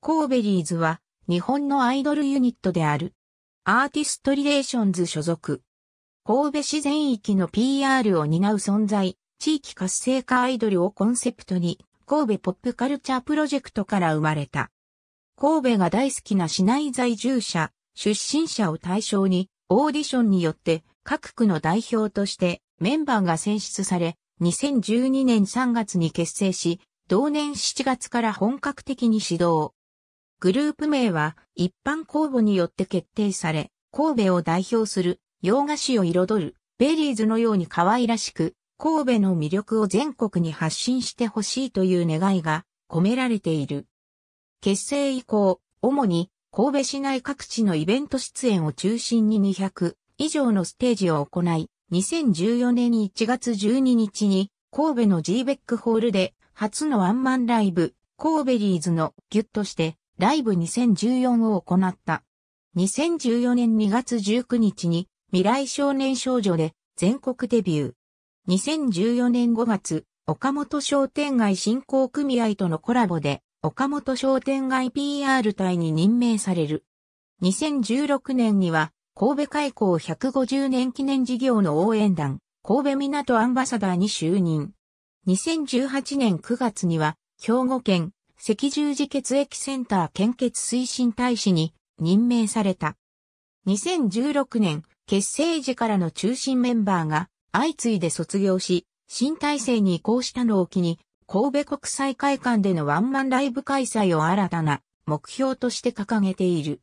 コーベリーズは日本のアイドルユニットである。アーティストリレーションズ所属。神戸市全域の PR を担う存在、地域活性化アイドルをコンセプトに神戸ポップカルチャープロジェクトから生まれた。神戸が大好きな市内在住者、出身者を対象にオーディションによって各区の代表としてメンバーが選出され、2012年3月に結成し、同年7月から本格的に始動。グループ名は一般公募によって決定され、神戸を代表する洋菓子を彩るベリーズのように可愛らしく、神戸の魅力を全国に発信してほしいという願いが込められている。結成以降、主に神戸市内各地のイベント出演を中心に200以上のステージを行い、2014年1月12日に神戸の g ベックホールで初のワンマンライブ、神戸リーズのギュッとしてライブ2014を行った。2014年2月19日に未来少年少女で全国デビュー。2014年5月、岡本商店街振興組合とのコラボで岡本商店街 PR 隊に任命される。2016年には神戸開港150年記念事業の応援団、神戸港アンバサダーに就任。2018年9月には兵庫県赤十字血液センター献血推進大使に任命された。2016年、結成時からの中心メンバーが相次いで卒業し、新体制に移行したのを機に、神戸国際会館でのワンマンライブ開催を新たな目標として掲げている。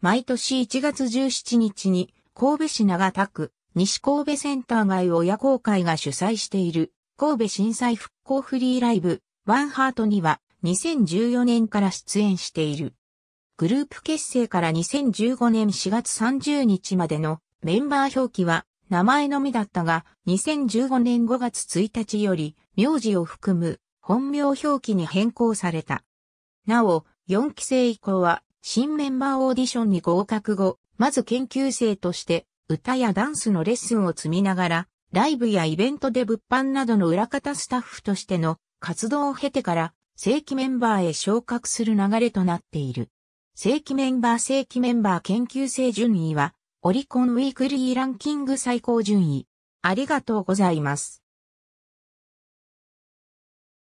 毎年1月17日に神戸市長田区西神戸センター街親公会が主催している神戸震災復興フリーライブワンハートには2014年から出演している。グループ結成から2015年4月30日までのメンバー表記は名前のみだったが、2015年5月1日より名字を含む本名表記に変更された。なお、4期生以降は新メンバーオーディションに合格後、まず研究生として歌やダンスのレッスンを積みながら、ライブやイベントで物販などの裏方スタッフとしての活動を経てから正規メンバーへ昇格する流れとなっている。正規メンバー正規メンバー研究生順位は、オリコンウィークリーランキング最高順位。ありがとうございます。